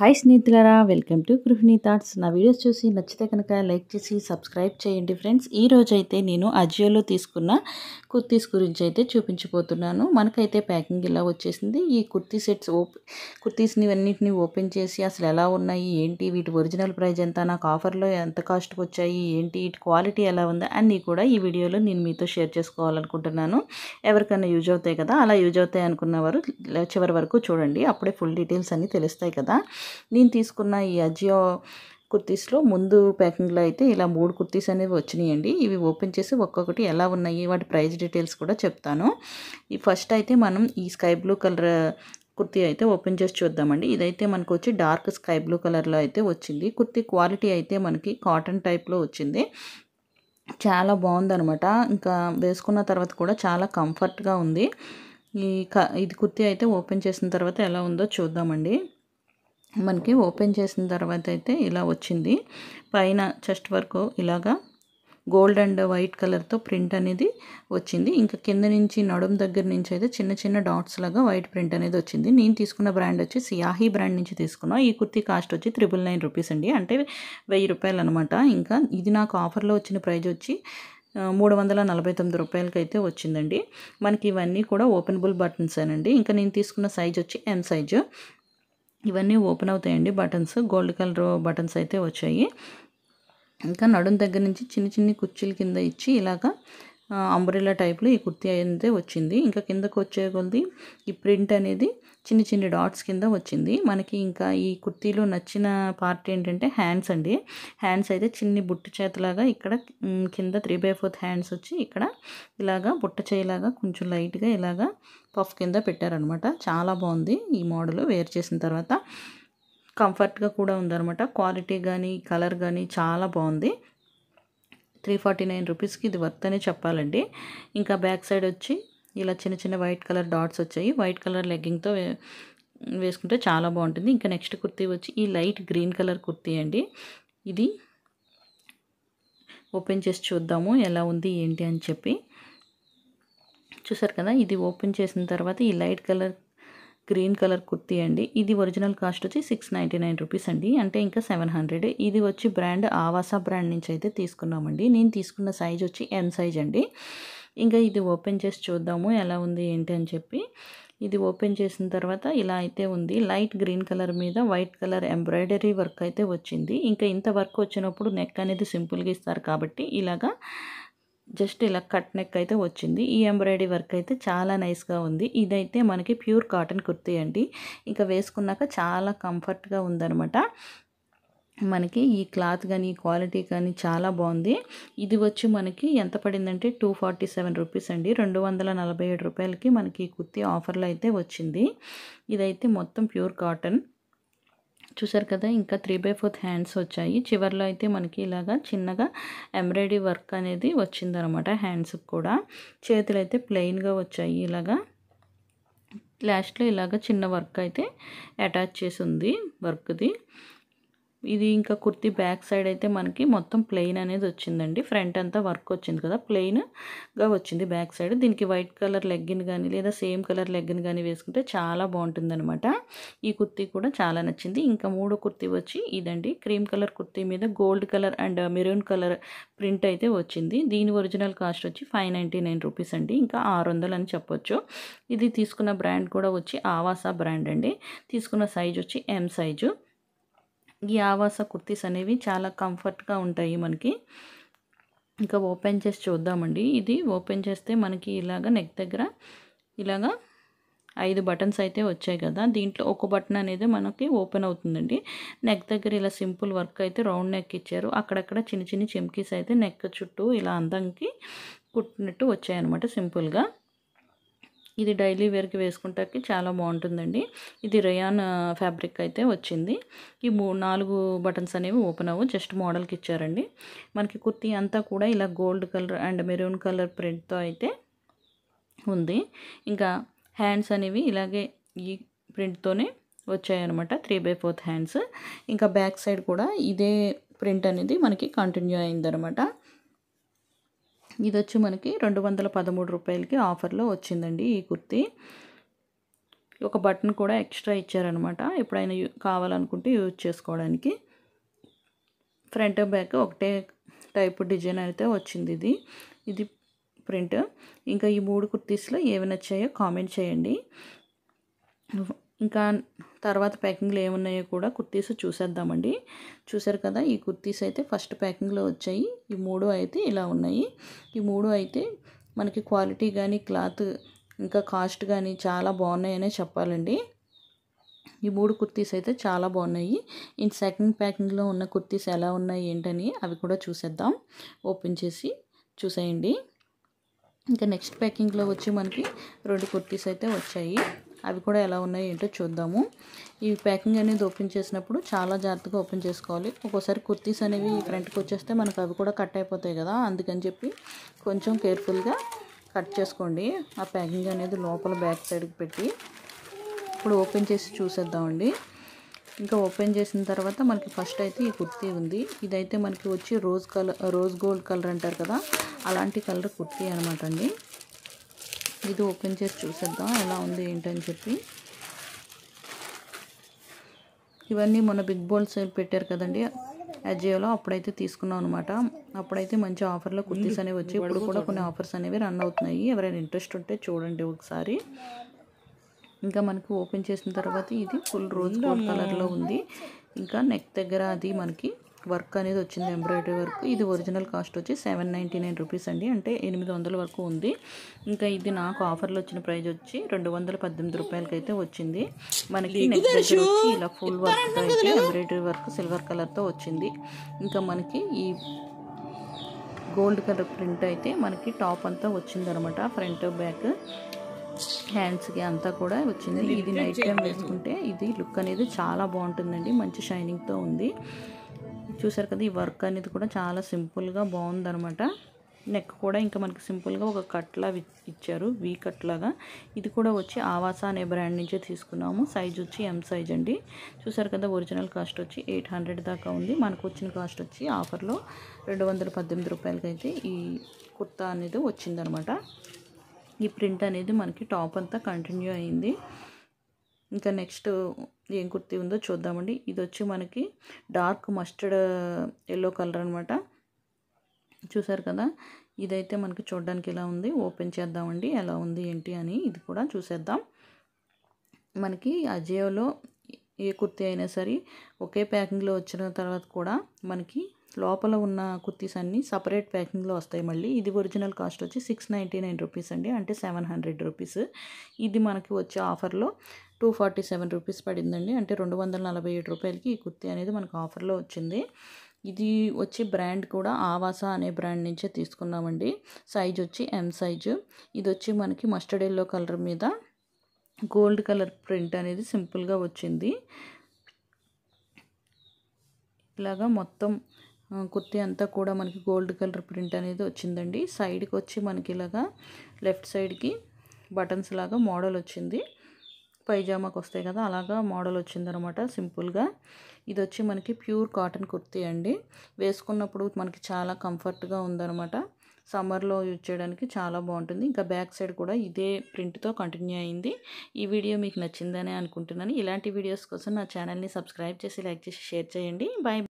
hi స్నేహితులరా welcome to గృహిణి thoughts నా వీడియోస్ చూసి నచ్చితే కనుక లైక్ చేసి సబ్స్క్రైబ్ చేయండి ఫ్రెండ్స్ ఈ రోజు అయితే నేను అజియోలో తీసుకున్న కుర్తీస్ గురించి అయితే చూపించిపోతున్నాను మనకైతే ప్యాకింగ్ ఇలా వచ్చేసింది ఈ కుర్తీ సెట్స్ ఓప్ కుర్తీస్ని అన్నింటినీ ఓపెన్ చేసి అసలు ఎలా ఉన్నాయి ఏంటి వీటి ఒరిజినల్ ప్రైజ్ ఎంత నాకు ఆఫర్లో ఎంత కాస్ట్కి వచ్చాయి ఏంటి వీటి క్వాలిటీ ఎలా ఉంది అన్నీ కూడా ఈ వీడియోలో నేను మీతో షేర్ చేసుకోవాలనుకుంటున్నాను ఎవరికైనా యూజ్ అవుతాయి కదా అలా యూజ్ అవుతాయి అనుకున్న వారు చివరి వరకు చూడండి అప్పుడే ఫుల్ డీటెయిల్స్ అన్నీ తెలుస్తాయి కదా నేను తీసుకున్న ఈ అజియో కుర్తీస్లో ముందు ప్యాకింగ్లో అయితే ఇలా మూడు కుర్తీస్ అనేవి వచ్చినాయండి ఇవి ఓపెన్ చేసి ఒక్కొక్కటి ఎలా ఉన్నాయి వాటి ప్రైస్ డీటెయిల్స్ కూడా చెప్తాను ఈ ఫస్ట్ అయితే మనం ఈ స్కై బ్లూ కలర్ కుర్తీ అయితే ఓపెన్ చేసి చూద్దామండి ఇదైతే మనకు వచ్చి డార్క్ స్కై బ్లూ కలర్లో అయితే వచ్చింది కుర్తీ క్వాలిటీ అయితే మనకి కాటన్ టైప్లో వచ్చింది చాలా బాగుందనమాట ఇంకా వేసుకున్న తర్వాత కూడా చాలా కంఫర్ట్గా ఉంది ఈ ఇది కుర్తీ అయితే ఓపెన్ చేసిన తర్వాత ఎలా ఉందో చూద్దామండి మనకి ఓపెన్ చేసిన తర్వాత అయితే ఇలా వచ్చింది పైన చెస్ట్ వరకు ఇలాగా గోల్డ్ అండ్ వైట్ కలర్తో ప్రింట్ అనేది వచ్చింది ఇంకా కింద నుంచి నడుము దగ్గర నుంచి అయితే చిన్న చిన్న డాట్స్ లాగా వైట్ ప్రింట్ అనేది వచ్చింది నేను తీసుకున్న బ్రాండ్ వచ్చి సియాహి బ్రాండ్ నుంచి తీసుకున్నా ఈ కుర్తీ కాస్ట్ వచ్చి త్రిబుల్ నైన్ రూపీస్ అండి అంటే వెయ్యి రూపాయలు అనమాట ఇంకా ఇది నాకు ఆఫర్లో వచ్చిన ప్రైజ్ వచ్చి మూడు వందల నలభై తొమ్మిది రూపాయలకి అయితే వచ్చిందండి మనకి ఇవన్నీ కూడా ఓపెనబుల్ బటన్స్ అనండి ఇంకా నేను తీసుకున్న సైజ్ వచ్చి ఎం సైజు ఇవన్నీ ఓపెన్ అవుతాయండి బటన్స్ గోల్డ్ కలర్ బటన్స్ అయితే వచ్చాయి ఇంకా నడుం దగ్గర నుంచి చిన్న చిన్ని కుర్చీల కింద ఇచ్చి ఇలాగా అంబ్రెల్లా టైప్లో ఈ కుర్తీ అయితే వచ్చింది ఇంకా కిందకు వచ్చే కొలది ఈ ప్రింట్ అనేది చిన్న చిన్న డాట్స్ కింద వచ్చింది మనకి ఇంకా ఈ కుర్తీలో నచ్చిన పార్ట్ ఏంటంటే హ్యాండ్స్ అండి హ్యాండ్స్ అయితే చిన్ని బుట్ట చేతలాగా ఇక్కడ కింద త్రీ బై ఫోర్త్ హ్యాండ్స్ వచ్చి ఇక్కడ ఇలాగా బుట్ట చేయలాగా కొంచెం లైట్గా ఇలాగా పఫ్ కింద పెట్టారనమాట చాలా బాగుంది ఈ మోడల్ వేర్ చేసిన తర్వాత కంఫర్ట్గా కూడా ఉందన్నమాట క్వాలిటీ కానీ కలర్ కానీ చాలా బాగుంది త్రీ ఫార్టీ నైన్ రూపీస్కి ఇది వర్త్ అనే చెప్పాలండి ఇంకా బ్యాక్ సైడ్ వచ్చి ఇలా చిన్న చిన్న వైట్ కలర్ డాట్స్ వచ్చాయి వైట్ కలర్ లెగ్గింగ్తో వేసుకుంటే చాలా బాగుంటుంది ఇంకా నెక్స్ట్ కుర్తీ వచ్చి ఈ లైట్ గ్రీన్ కలర్ కుర్తీ అండి ఇది ఓపెన్ చేసి చూద్దాము ఎలా ఉంది ఏంటి అని చెప్పి చూసారు కదా ఇది ఓపెన్ చేసిన తర్వాత ఈ light colour green colour kurti అండి ఇది ఒరిజినల్ కాస్ట్ వచ్చి సిక్స్ నైంటీ నైన్ రూపీస్ అండి అంటే ఇంకా సెవెన్ హండ్రెడ్ ఇది వచ్చి బ్రాండ్ ఆవాసా బ్రాండ్ నుంచి అయితే తీసుకున్నామండి నేను తీసుకున్న సైజ్ వచ్చి ఎం సైజ్ అండి ఇంకా ఇది ఓపెన్ చేసి చూద్దాము ఎలా ఉంది ఏంటి అని చెప్పి ఇది ఓపెన్ చేసిన తర్వాత ఇలా అయితే ఉంది లైట్ గ్రీన్ కలర్ మీద వైట్ కలర్ ఎంబ్రాయిడరీ వర్క్ అయితే వచ్చింది ఇంకా ఇంత వర్క్ వచ్చినప్పుడు నెక్ అనేది సింపుల్గా ఇస్తారు కాబట్టి ఇలాగా జస్ట్ ఇలా కట్ నెక్ అయితే వచ్చింది ఈ ఎంబ్రాయిడరీ వర్క్ అయితే చాలా నైస్గా ఉంది ఇదైతే మనకి ప్యూర్ కాటన్ కుర్తీ అండి ఇంకా వేసుకున్నాక చాలా కంఫర్ట్గా ఉందనమాట మనకి ఈ క్లాత్ కానీ క్వాలిటీ కానీ చాలా బాగుంది ఇది వచ్చి మనకి ఎంత పడిందంటే టూ ఫార్టీ సెవెన్ రూపీస్ అండి రెండు వందల నలభై ఏడు రూపాయలకి మనకి ఈ కుర్తీ ఆఫర్లో అయితే వచ్చింది ఇదైతే మొత్తం ప్యూర్ కాటన్ చూసారు కదా ఇంకా త్రీ బై ఫోర్త్ హ్యాండ్స్ వచ్చాయి చివరిలో అయితే మనకి ఇలాగా చిన్నగా ఎంబ్రాయిడరీ వర్క్ అనేది వచ్చిందనమాట హ్యాండ్స్కి కూడా చేతులు అయితే ప్లెయిన్గా వచ్చాయి ఇలాగా లాస్ట్లో ఇలాగ చిన్న వర్క్ అయితే అటాచ్ చేసి ఉంది వర్క్ది ఇది ఇంకా కుర్తీ బ్యాక్ సైడ్ అయితే మనకి మొత్తం ప్లెయిన్ అనేది వచ్చిందండి ఫ్రంట్ అంతా వర్క్ వచ్చింది కదా ప్లెయిన్గా వచ్చింది బ్యాక్ సైడ్ దీనికి వైట్ కలర్ లెగ్గిన్ కానీ లేదా సేమ్ కలర్ లెగ్గిన్ కానీ వేసుకుంటే చాలా బాగుంటుందన్నమాట ఈ కుర్తీ కూడా చాలా నచ్చింది ఇంకా మూడో కుర్తీ వచ్చి ఇదండి క్రీమ్ కలర్ కుర్తీ మీద gold colour and maroon colour print అయితే వచ్చింది దీని ఒరిజినల్ కాస్ట్ వచ్చి ఫైవ్ నైంటీ నైన్ రూపీస్ అండి ఇంకా ఆరు వందలు అని చెప్పొచ్చు ఇది తీసుకున్న బ్రాండ్ కూడా వచ్చి ఆవాసా బ్రాండ్ అండి తీసుకున్న సైజ్ వచ్చి ఎం సైజు ఈ ఆవాస కుర్తీస్ అనేవి చాలా కంఫర్ట్గా ఉంటాయి మనకి ఇంకా ఓపెన్ చేసి చూద్దామండి ఇది ఓపెన్ చేస్తే మనకి ఇలాగ నెక్ దగ్గర ఇలాగా ఐదు బటన్స్ అయితే వచ్చాయి కదా దీంట్లో ఒక బటన్ అనేది మనకి ఓపెన్ అవుతుందండి నెక్ దగ్గర ఇలా సింపుల్ వర్క్ అయితే రౌండ్ నెక్ ఇచ్చారు అక్కడక్కడ చిన్న చిన్న చెమ్కీస్ అయితే నెక్ చుట్టూ ఇలా అందంకి కుట్టినట్టు వచ్చాయన్నమాట సింపుల్గా ఇది డైలీ వేర్కి వేసుకుంటాకి చాలా బాగుంటుందండి ఇది రయాన్ ఫ్యాబ్రిక్ అయితే వచ్చింది ఈ నాలుగు బటన్స్ అనేవి ఓపెన్ అవ్వు జస్ట్ మోడల్కి ఇచ్చారండి మనకి కుర్తీ అంతా కూడా ఇలా gold colour and maroon colour ప్రింట్తో అయితే ఉంది ఇంకా హ్యాండ్స్ అనేవి ఇలాగే ఈ ప్రింట్తోనే వచ్చాయన్నమాట త్రీ బై ఫోర్త్ హ్యాండ్స్ ఇంకా బ్యాక్ సైడ్ కూడా ఇదే ప్రింట్ అనేది మనకి కంటిన్యూ అయిందనమాట ఇది వచ్చి మనకి రెండు వందల పదమూడు రూపాయలకి ఆఫర్లో వచ్చిందండి ఈ కుర్తీ ఒక బటన్ కూడా ఎక్స్ట్రా ఇచ్చారనమాట ఎప్పుడైనా కావాలనుకుంటే యూజ్ చేసుకోవడానికి ఫ్రంట్ బ్యాక్ ఒకటే టైప్ డిజైన్ అయితే వచ్చింది ఇది ఇది ప్రింట్ ఇంకా ఈ మూడు కుర్తీస్లో ఏవి నచ్చాయో కామెంట్ చేయండి ఇంకా తర్వాత ప్యాకింగ్లో ఏమున్నాయో కూడా కుర్తీస్ చూసేద్దామండి చూసారు కదా ఈ కుర్తీస్ అయితే ఫస్ట్ ప్యాకింగ్లో వచ్చాయి ఈ మూడు అయితే ఇలా ఉన్నాయి ఈ మూడు అయితే మనకి క్వాలిటీ కానీ క్లాత్ ఇంకా కాస్ట్ కానీ చాలా బాగున్నాయనే చెప్పాలండి ఈ మూడు కుర్తీస్ అయితే చాలా బాగున్నాయి ఈ సెకండ్ ప్యాకింగ్లో ఉన్న కుర్తీస్ ఎలా ఉన్నాయి ఏంటని అవి కూడా చూసేద్దాం ఓపెన్ చేసి చూసేయండి ఇంకా నెక్స్ట్ ప్యాకింగ్లో వచ్చి మనకి రెండు కుర్తీస్ అయితే వచ్చాయి అవి కూడా ఎలా ఉన్నాయో ఏంటో చూద్దాము ఈ ప్యాకింగ్ అనేది ఓపెన్ చేసినప్పుడు చాలా జాగ్రత్తగా ఓపెన్ చేసుకోవాలి ఒక్కోసారి కుర్తీస్ అనేవి ఫ్రంట్కి వచ్చేస్తే మనకు అవి కూడా కట్ అయిపోతాయి కదా అందుకని చెప్పి కొంచెం కేర్ఫుల్గా కట్ చేసుకోండి ఆ ప్యాకింగ్ అనేది లోపల బ్యాక్ సైడ్కి పెట్టి ఇప్పుడు ఓపెన్ చేసి చూసేద్దామండి ఇంకా ఓపెన్ చేసిన తర్వాత మనకి ఫస్ట్ అయితే ఈ కుర్తీ ఉంది ఇదైతే మనకి వచ్చి rose colour rose gold colour అంటారు కదా అలాంటి కలర్ కుర్తీ అనమాట అండి ఇది ఓపెన్ చేసి చూసేద్దాం ఎలా ఉంది ఏంటని చెప్పి ఇవన్నీ మొన్న బిగ్ బోల్ సేల్ పెట్టారు కదండి అజియోలో అప్పుడైతే తీసుకున్నాం అనమాట అప్పుడైతే మంచి ఆఫర్లో కుర్తీస్ అనేవి వచ్చి ఇప్పుడు కూడా కొన్ని ఆఫర్స్ అనేవి రన్ అవుతున్నాయి ఎవరైనా ఇంట్రెస్ట్ ఉంటే చూడండి ఒకసారి ఇంకా మనకి ఓపెన్ చేసిన తర్వాత ఇది ఫుల్ రోజు కలర్లో ఉంది ఇంకా నెక్ దగ్గర అది మనకి వర్క్ అనేది వచ్చింది ఎంబ్రాయిడరీ వర్క్ ఇది ఒరిజినల్ కాస్ట్ వచ్చి సెవెన్ నైంటీ నైన్ రూపీస్ అండి అంటే ఎనిమిది వందల వరకు ఉంది ఇంకా ఇది నాకు ఆఫర్లో వచ్చిన ప్రైజ్ వచ్చి రెండు వందల పద్దెనిమిది రూపాయలకి అయితే వచ్చింది మనకి నెక్స్ట్ దగ్గర వచ్చి ఇలా ఫుల్ వర్క్ అయితే ఎంబ్రాయిడరీ వర్క్ సిల్వర్ కలర్తో వచ్చింది ఇంకా మనకి ఈ గోల్డ్ కలర్ ప్రింట్ అయితే మనకి టాప్ అంతా వచ్చింది అనమాట ఫ్రంట్ బ్యాక్ హ్యాండ్స్కి అంతా కూడా వచ్చింది ఇది నైట్ టైం వేసుకుంటే ఇది లుక్ అనేది చాలా బాగుంటుందండి మంచి షైనింగ్తో ఉంది చూసారు కదా ఈ వర్క్ అనేది కూడా చాలా సింపుల్గా బాగుందనమాట నెక్ కూడా ఇంకా మనకి సింపుల్గా ఒక కట్లా ఇచ్చారు వీ కట్లాగా ఇది కూడా వచ్చి ఆవాసా అనే బ్రాండ్ నుంచే తీసుకున్నాము సైజ్ వచ్చి ఎం సైజ్ అండి చూసారు కదా ఒరిజినల్ కాస్ట్ వచ్చి ఎయిట్ హండ్రెడ్ దాకా ఉంది మనకు వచ్చిన కాస్ట్ వచ్చి ఆఫర్లో రెండు వందల పద్దెనిమిది రూపాయలకైతే ఈ కుర్తా అనేది వచ్చిందనమాట ఈ ప్రింట్ అనేది మనకి టాప్ అంతా కంటిన్యూ అయింది ఇంకా నెక్స్ట్ ఏం కుర్తి ఉందో చూద్దామండి ఇది వచ్చి మనకి డార్క్ మస్టర్డ్ ఎల్లో కలర్ అనమాట చూసారు కదా ఇదైతే మనకి చూడడానికి ఎలా ఉంది ఓపెన్ చేద్దామండి ఎలా ఉంది ఏంటి అని ఇది కూడా చూసేద్దాం మనకి అజియోలో ఏ కుర్తీ అయినా సరే ఒకే ప్యాకింగ్లో వచ్చిన తర్వాత కూడా మనకి లోపల ఉన్న కుర్తీస్ అన్నీ సపరేట్ ప్యాకింగ్లో వస్తాయి మళ్ళీ ఇది ఒరిజినల్ కాస్ట్ వచ్చి సిక్స్ నైంటీ నైన్ రూపీస్ అండి అంటే సెవెన్ హండ్రెడ్ రూపీస్ ఇది మనకి వచ్చే ఆఫర్లో టూ ఫార్టీ సెవెన్ రూపీస్ పడిందండి అంటే రెండు వందల నలభై ఏడు రూపాయలకి ఈ కుర్తీ అనేది మనకు ఆఫర్లో వచ్చింది ఇది వచ్చి బ్రాండ్ కూడా ఆవాస అనే బ్రాండ్ నుంచే తీసుకున్నామండి సైజ్ వచ్చి ఎం సైజు ఇది వచ్చి మనకి మస్టర్డ్ ఎల్లో కలర్ మీద గోల్డ్ కలర్ ప్రింట్ అనేది సింపుల్గా వచ్చింది ఇలాగా మొత్తం కుర్తి అంతా కూడా మనకి గోల్డ్ కలర్ ప్రింట్ అనేది వచ్చిందండి సైడ్కి వచ్చి మనకి ఇలాగా లెఫ్ట్ సైడ్కి బటన్స్ లాగా మోడల్ వచ్చింది పైజామాకు వస్తాయి కదా అలాగా మోడల్ వచ్చిందనమాట సింపుల్గా ఇది వచ్చి మనకి ప్యూర్ కాటన్ కుర్తీ అండి వేసుకున్నప్పుడు మనకి చాలా కంఫర్ట్గా ఉందనమాట సమ్మర్లో యూజ్ చేయడానికి చాలా బాగుంటుంది ఇంకా బ్యాక్ సైడ్ కూడా ఇదే ప్రింట్తో కంటిన్యూ అయింది ఈ వీడియో మీకు నచ్చిందని అనుకుంటున్నాను ఇలాంటి వీడియోస్ కోసం నా ఛానల్ని సబ్స్క్రైబ్ చేసి లైక్ చేసి షేర్ చేయండి బాయ్